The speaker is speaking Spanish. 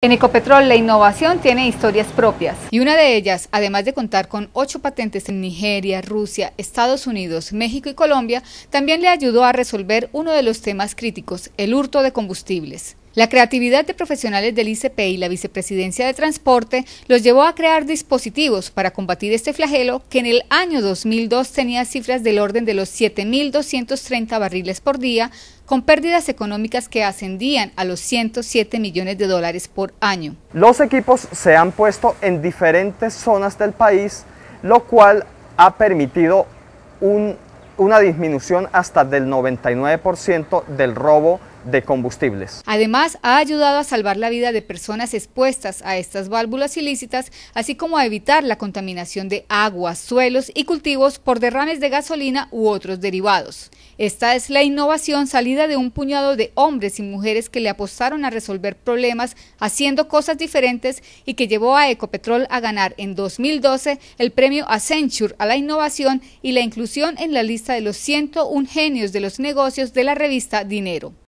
En Ecopetrol la innovación tiene historias propias. Y una de ellas, además de contar con ocho patentes en Nigeria, Rusia, Estados Unidos, México y Colombia, también le ayudó a resolver uno de los temas críticos, el hurto de combustibles. La creatividad de profesionales del ICP y la Vicepresidencia de Transporte los llevó a crear dispositivos para combatir este flagelo que en el año 2002 tenía cifras del orden de los 7.230 barriles por día, con pérdidas económicas que ascendían a los 107 millones de dólares por año. Los equipos se han puesto en diferentes zonas del país, lo cual ha permitido una disminución hasta del 99% del robo de combustibles. Además, ha ayudado a salvar la vida de personas expuestas a estas válvulas ilícitas, así como a evitar la contaminación de aguas, suelos y cultivos por derrames de gasolina u otros derivados. Esta es la innovación salida de un puñado de hombres y mujeres que le apostaron a resolver problemas haciendo cosas diferentes y que llevó a Ecopetrol a ganar en 2012 el premio Accenture a la innovación y la inclusión en la lista de los 101 genios de los negocios de la revista Dinero.